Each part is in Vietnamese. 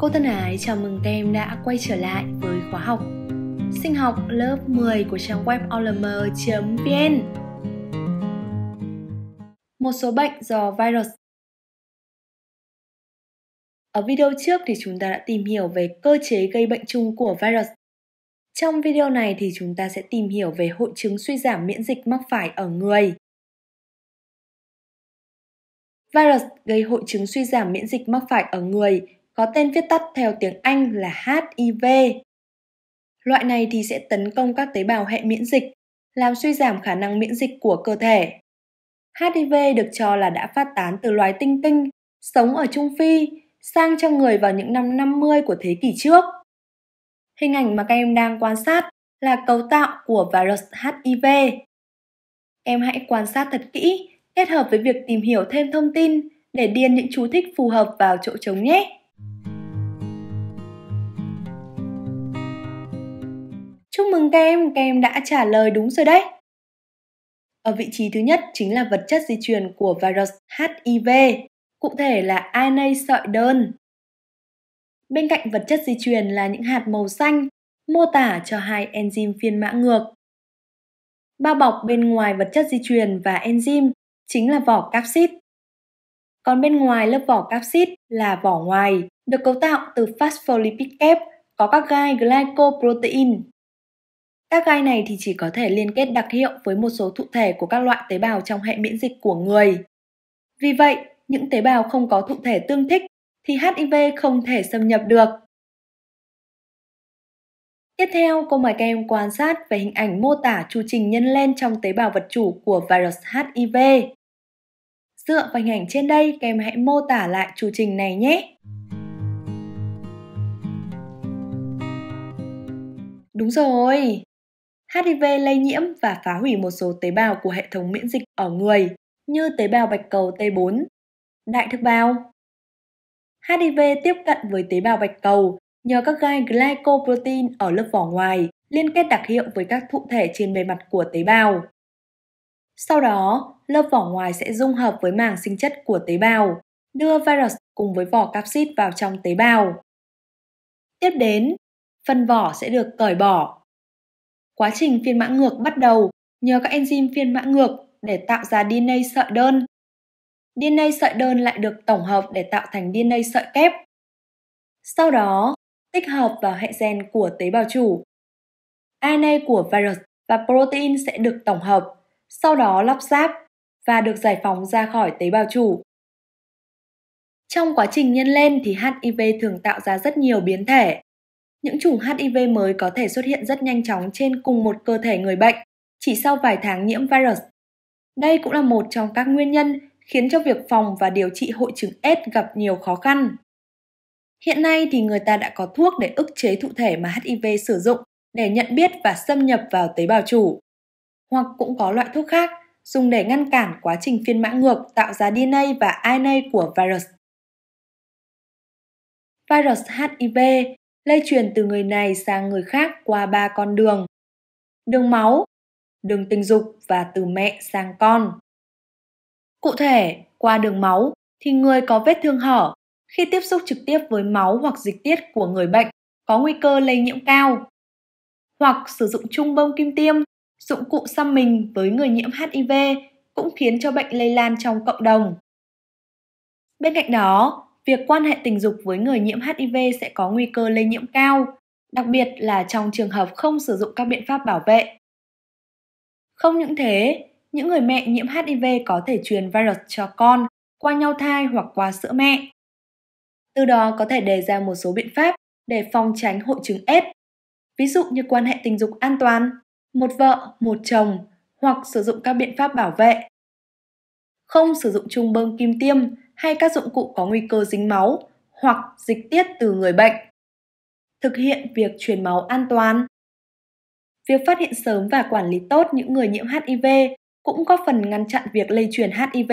Cô thân ái chào mừng Tem đã quay trở lại với khóa học Sinh học lớp 10 của trang web olm.vn Một số bệnh do virus Ở video trước thì chúng ta đã tìm hiểu về cơ chế gây bệnh chung của virus trong video này thì chúng ta sẽ tìm hiểu về hội chứng suy giảm miễn dịch mắc phải ở người. Virus gây hội chứng suy giảm miễn dịch mắc phải ở người có tên viết tắt theo tiếng Anh là HIV. Loại này thì sẽ tấn công các tế bào hệ miễn dịch, làm suy giảm khả năng miễn dịch của cơ thể. HIV được cho là đã phát tán từ loài tinh tinh sống ở Trung Phi sang cho người vào những năm 50 của thế kỷ trước. Hình ảnh mà các em đang quan sát là cấu tạo của virus HIV. Em hãy quan sát thật kỹ, kết hợp với việc tìm hiểu thêm thông tin để điền những chú thích phù hợp vào chỗ trống nhé. Chúc mừng các em, các em đã trả lời đúng rồi đấy. Ở vị trí thứ nhất chính là vật chất di truyền của virus HIV, cụ thể là RNA sợi đơn. Bên cạnh vật chất di truyền là những hạt màu xanh, mô tả cho hai enzyme phiên mã ngược. Bao bọc bên ngoài vật chất di truyền và enzyme chính là vỏ capsid. Còn bên ngoài lớp vỏ capsid là vỏ ngoài, được cấu tạo từ phospholipid kép có các gai glycoprotein các gai này thì chỉ có thể liên kết đặc hiệu với một số thụ thể của các loại tế bào trong hệ miễn dịch của người. Vì vậy, những tế bào không có thụ thể tương thích thì HIV không thể xâm nhập được. Tiếp theo, cô mời các em quan sát về hình ảnh mô tả chu trình nhân lên trong tế bào vật chủ của virus HIV. Dựa vào hình ảnh trên đây, các em hãy mô tả lại chu trình này nhé. Đúng rồi, HIV lây nhiễm và phá hủy một số tế bào của hệ thống miễn dịch ở người, như tế bào bạch cầu T4, đại thực bào. HIV tiếp cận với tế bào bạch cầu nhờ các gai glycoprotein ở lớp vỏ ngoài liên kết đặc hiệu với các thụ thể trên bề mặt của tế bào. Sau đó, lớp vỏ ngoài sẽ dung hợp với màng sinh chất của tế bào, đưa virus cùng với vỏ capsid vào trong tế bào. Tiếp đến, phần vỏ sẽ được cởi bỏ Quá trình phiên mã ngược bắt đầu nhờ các enzyme phiên mã ngược để tạo ra DNA sợi đơn. DNA sợi đơn lại được tổng hợp để tạo thành DNA sợi kép. Sau đó, tích hợp vào hệ gen của tế bào chủ. RNA của virus và protein sẽ được tổng hợp, sau đó lắp ráp và được giải phóng ra khỏi tế bào chủ. Trong quá trình nhân lên thì HIV thường tạo ra rất nhiều biến thể những chủng HIV mới có thể xuất hiện rất nhanh chóng trên cùng một cơ thể người bệnh, chỉ sau vài tháng nhiễm virus. Đây cũng là một trong các nguyên nhân khiến cho việc phòng và điều trị hội chứng S gặp nhiều khó khăn. Hiện nay thì người ta đã có thuốc để ức chế thụ thể mà HIV sử dụng để nhận biết và xâm nhập vào tế bào chủ. Hoặc cũng có loại thuốc khác dùng để ngăn cản quá trình phiên mã ngược tạo ra DNA và RNA của virus. Virus HIV lây truyền từ người này sang người khác qua ba con đường. Đường máu, đường tình dục và từ mẹ sang con. Cụ thể, qua đường máu thì người có vết thương hở khi tiếp xúc trực tiếp với máu hoặc dịch tiết của người bệnh có nguy cơ lây nhiễm cao. Hoặc sử dụng chung bông kim tiêm, dụng cụ xăm mình với người nhiễm HIV cũng khiến cho bệnh lây lan trong cộng đồng. Bên cạnh đó, việc quan hệ tình dục với người nhiễm HIV sẽ có nguy cơ lây nhiễm cao, đặc biệt là trong trường hợp không sử dụng các biện pháp bảo vệ. Không những thế, những người mẹ nhiễm HIV có thể truyền virus cho con qua nhau thai hoặc qua sữa mẹ. Từ đó có thể đề ra một số biện pháp để phòng tránh hội chứng S. ví dụ như quan hệ tình dục an toàn, một vợ, một chồng hoặc sử dụng các biện pháp bảo vệ. Không sử dụng chung bơm kim tiêm hay các dụng cụ có nguy cơ dính máu hoặc dịch tiết từ người bệnh. Thực hiện việc truyền máu an toàn. Việc phát hiện sớm và quản lý tốt những người nhiễm HIV cũng có phần ngăn chặn việc lây truyền HIV.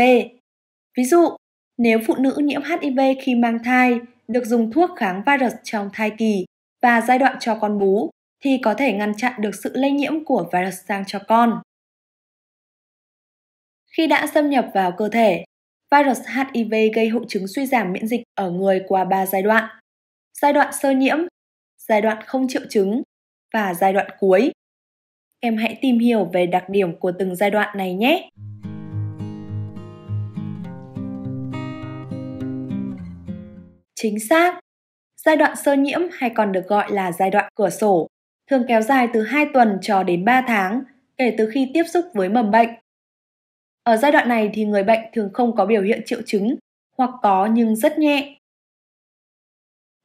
Ví dụ, nếu phụ nữ nhiễm HIV khi mang thai được dùng thuốc kháng virus trong thai kỳ và giai đoạn cho con bú thì có thể ngăn chặn được sự lây nhiễm của virus sang cho con. Khi đã xâm nhập vào cơ thể, virus HIV gây hội chứng suy giảm miễn dịch ở người qua ba giai đoạn. Giai đoạn sơ nhiễm, giai đoạn không triệu chứng và giai đoạn cuối. Em hãy tìm hiểu về đặc điểm của từng giai đoạn này nhé. Chính xác, giai đoạn sơ nhiễm hay còn được gọi là giai đoạn cửa sổ, thường kéo dài từ 2 tuần cho đến 3 tháng kể từ khi tiếp xúc với mầm bệnh ở giai đoạn này thì người bệnh thường không có biểu hiện triệu chứng hoặc có nhưng rất nhẹ.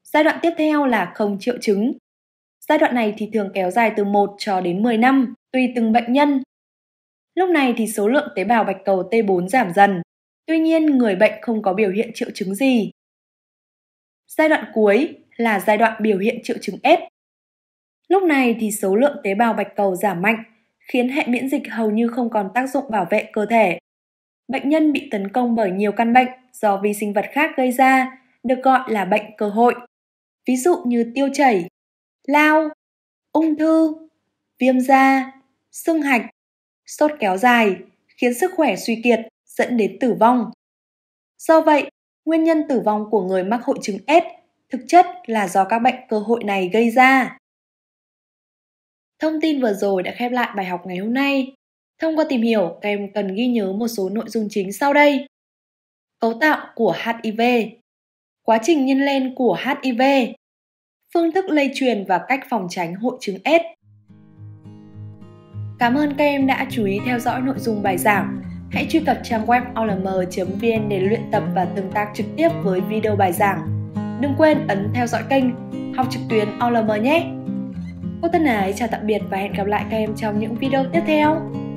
Giai đoạn tiếp theo là không triệu chứng. Giai đoạn này thì thường kéo dài từ 1 cho đến 10 năm, tùy từng bệnh nhân. Lúc này thì số lượng tế bào bạch cầu T4 giảm dần, tuy nhiên người bệnh không có biểu hiện triệu chứng gì. Giai đoạn cuối là giai đoạn biểu hiện triệu chứng S. Lúc này thì số lượng tế bào bạch cầu giảm mạnh khiến hệ miễn dịch hầu như không còn tác dụng bảo vệ cơ thể. Bệnh nhân bị tấn công bởi nhiều căn bệnh do vi sinh vật khác gây ra, được gọi là bệnh cơ hội. Ví dụ như tiêu chảy, lao, ung thư, viêm da, sưng hạch, sốt kéo dài, khiến sức khỏe suy kiệt, dẫn đến tử vong. Do vậy, nguyên nhân tử vong của người mắc hội chứng S thực chất là do các bệnh cơ hội này gây ra. Thông tin vừa rồi đã khép lại bài học ngày hôm nay. Thông qua tìm hiểu, các em cần ghi nhớ một số nội dung chính sau đây. Cấu tạo của HIV Quá trình nhân lên của HIV Phương thức lây truyền và cách phòng tránh hội chứng S Cảm ơn các em đã chú ý theo dõi nội dung bài giảng. Hãy truy cập trang web olm.vn để luyện tập và tương tác trực tiếp với video bài giảng. Đừng quên ấn theo dõi kênh Học trực tuyến OLM nhé! Cô thân ái chào tạm biệt và hẹn gặp lại các em trong những video tiếp theo.